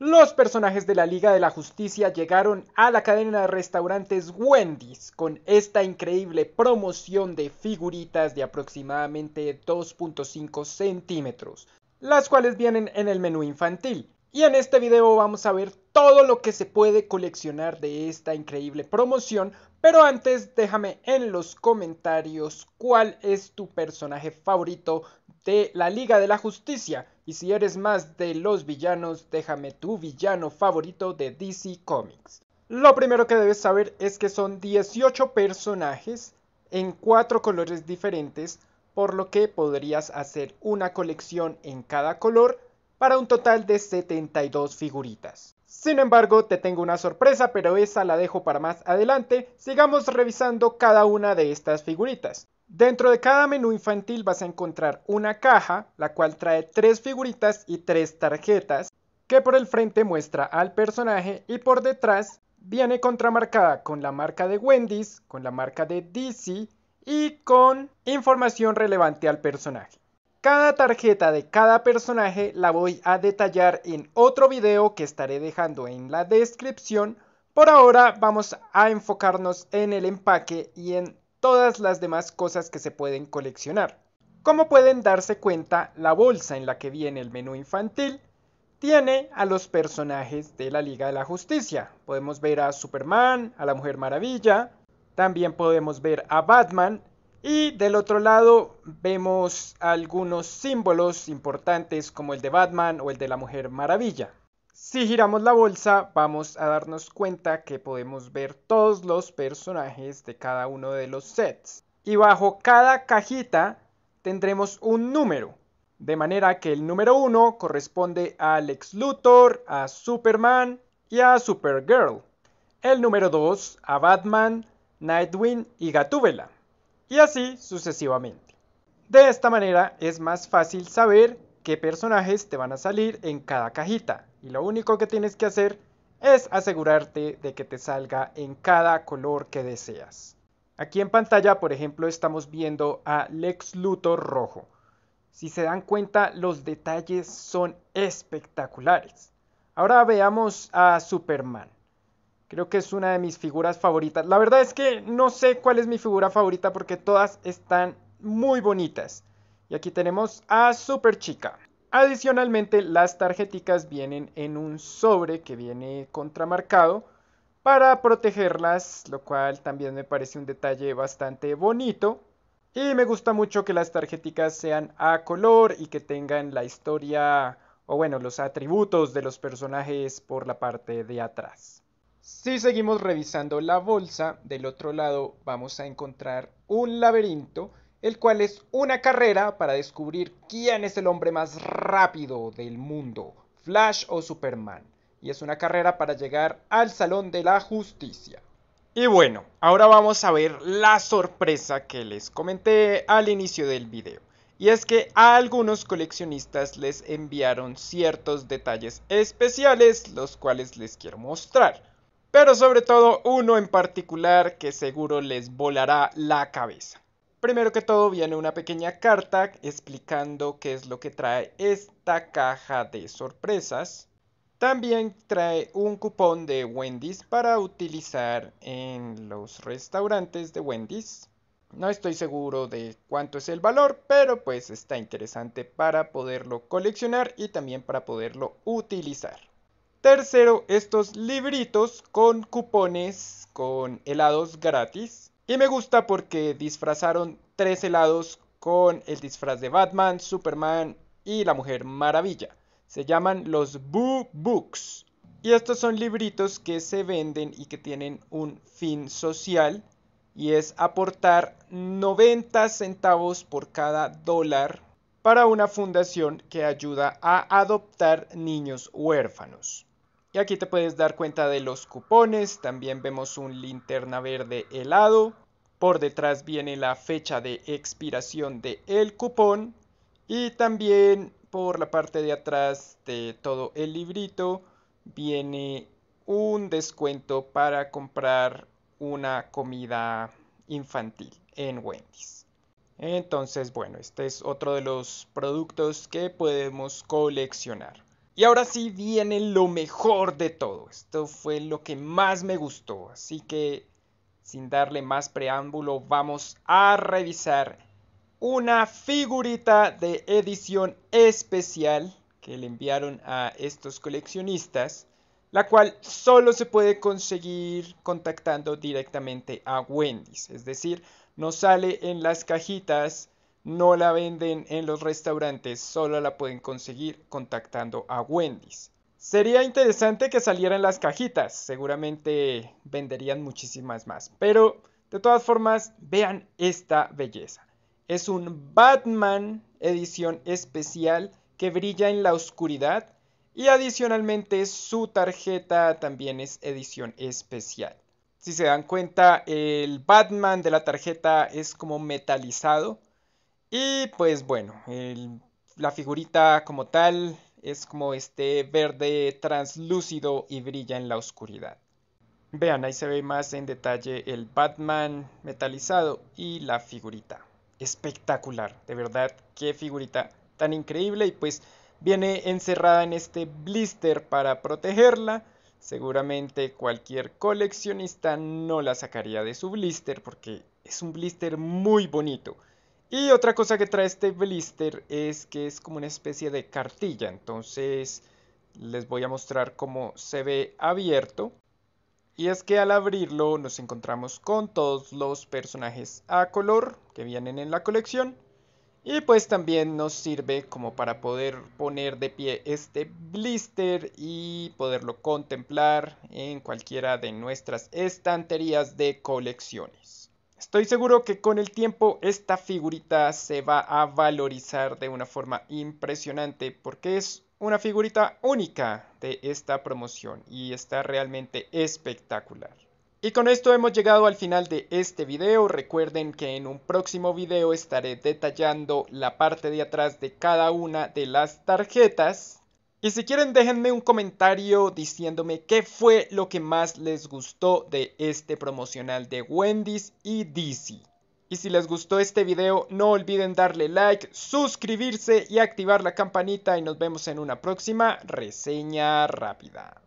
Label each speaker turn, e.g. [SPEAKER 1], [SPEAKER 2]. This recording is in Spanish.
[SPEAKER 1] Los personajes de la Liga de la Justicia llegaron a la cadena de restaurantes Wendy's con esta increíble promoción de figuritas de aproximadamente 2.5 centímetros, las cuales vienen en el menú infantil. Y en este video vamos a ver todo lo que se puede coleccionar de esta increíble promoción, pero antes déjame en los comentarios cuál es tu personaje favorito de la Liga de la Justicia y si eres más de los villanos, déjame tu villano favorito de DC Comics. Lo primero que debes saber es que son 18 personajes en 4 colores diferentes, por lo que podrías hacer una colección en cada color para un total de 72 figuritas. Sin embargo, te tengo una sorpresa, pero esa la dejo para más adelante. Sigamos revisando cada una de estas figuritas. Dentro de cada menú infantil vas a encontrar una caja, la cual trae tres figuritas y tres tarjetas, que por el frente muestra al personaje y por detrás viene contramarcada con la marca de Wendy's, con la marca de DC y con información relevante al personaje. Cada tarjeta de cada personaje la voy a detallar en otro video que estaré dejando en la descripción. Por ahora vamos a enfocarnos en el empaque y en todas las demás cosas que se pueden coleccionar. Como pueden darse cuenta, la bolsa en la que viene el menú infantil tiene a los personajes de la Liga de la Justicia. Podemos ver a Superman, a la Mujer Maravilla, también podemos ver a Batman y del otro lado vemos algunos símbolos importantes como el de Batman o el de la Mujer Maravilla. Si giramos la bolsa vamos a darnos cuenta que podemos ver todos los personajes de cada uno de los sets. Y bajo cada cajita tendremos un número. De manera que el número 1 corresponde a Lex Luthor, a Superman y a Supergirl. El número 2 a Batman, Nightwing y Gatúbela y así sucesivamente. De esta manera es más fácil saber qué personajes te van a salir en cada cajita y lo único que tienes que hacer es asegurarte de que te salga en cada color que deseas. Aquí en pantalla, por ejemplo, estamos viendo a Lex Luthor rojo. Si se dan cuenta, los detalles son espectaculares. Ahora veamos a Superman. Creo que es una de mis figuras favoritas. La verdad es que no sé cuál es mi figura favorita porque todas están muy bonitas. Y aquí tenemos a Super Chica. Adicionalmente, las tarjeticas vienen en un sobre que viene contramarcado para protegerlas, lo cual también me parece un detalle bastante bonito. Y me gusta mucho que las tarjeticas sean a color y que tengan la historia o bueno, los atributos de los personajes por la parte de atrás. Si seguimos revisando la bolsa, del otro lado vamos a encontrar un laberinto, el cual es una carrera para descubrir quién es el hombre más rápido del mundo, Flash o Superman. Y es una carrera para llegar al Salón de la Justicia. Y bueno, ahora vamos a ver la sorpresa que les comenté al inicio del video. Y es que a algunos coleccionistas les enviaron ciertos detalles especiales, los cuales les quiero mostrar pero sobre todo uno en particular que seguro les volará la cabeza. Primero que todo viene una pequeña carta explicando qué es lo que trae esta caja de sorpresas. También trae un cupón de Wendy's para utilizar en los restaurantes de Wendy's. No estoy seguro de cuánto es el valor, pero pues está interesante para poderlo coleccionar y también para poderlo utilizar. Tercero, estos libritos con cupones, con helados gratis. Y me gusta porque disfrazaron tres helados con el disfraz de Batman, Superman y la Mujer Maravilla. Se llaman los Boo Books. Y estos son libritos que se venden y que tienen un fin social y es aportar 90 centavos por cada dólar para una fundación que ayuda a adoptar niños huérfanos aquí te puedes dar cuenta de los cupones, también vemos un linterna verde helado, por detrás viene la fecha de expiración del cupón y también por la parte de atrás de todo el librito viene un descuento para comprar una comida infantil en Wendy's. Entonces, bueno, este es otro de los productos que podemos coleccionar. Y ahora sí viene lo mejor de todo. Esto fue lo que más me gustó. Así que, sin darle más preámbulo, vamos a revisar una figurita de edición especial que le enviaron a estos coleccionistas, la cual solo se puede conseguir contactando directamente a Wendy's. Es decir, no sale en las cajitas no la venden en los restaurantes, solo la pueden conseguir contactando a Wendy's. Sería interesante que salieran las cajitas, seguramente venderían muchísimas más. Pero de todas formas, vean esta belleza. Es un Batman edición especial que brilla en la oscuridad y adicionalmente su tarjeta también es edición especial. Si se dan cuenta, el Batman de la tarjeta es como metalizado y pues bueno, la figurita como tal es como este verde translúcido y brilla en la oscuridad. Vean, ahí se ve más en detalle el Batman metalizado y la figurita. Espectacular, de verdad, qué figurita tan increíble y pues viene encerrada en este blister para protegerla. Seguramente cualquier coleccionista no la sacaría de su blister porque es un blister muy bonito. Y otra cosa que trae este blister es que es como una especie de cartilla. Entonces les voy a mostrar cómo se ve abierto. Y es que al abrirlo nos encontramos con todos los personajes a color que vienen en la colección. Y pues también nos sirve como para poder poner de pie este blister y poderlo contemplar en cualquiera de nuestras estanterías de colecciones. Estoy seguro que con el tiempo esta figurita se va a valorizar de una forma impresionante porque es una figurita única de esta promoción y está realmente espectacular. Y con esto hemos llegado al final de este video. Recuerden que en un próximo video estaré detallando la parte de atrás de cada una de las tarjetas y si quieren déjenme un comentario diciéndome qué fue lo que más les gustó de este promocional de Wendy's y DC. Y si les gustó este video no olviden darle like, suscribirse y activar la campanita y nos vemos en una próxima reseña rápida.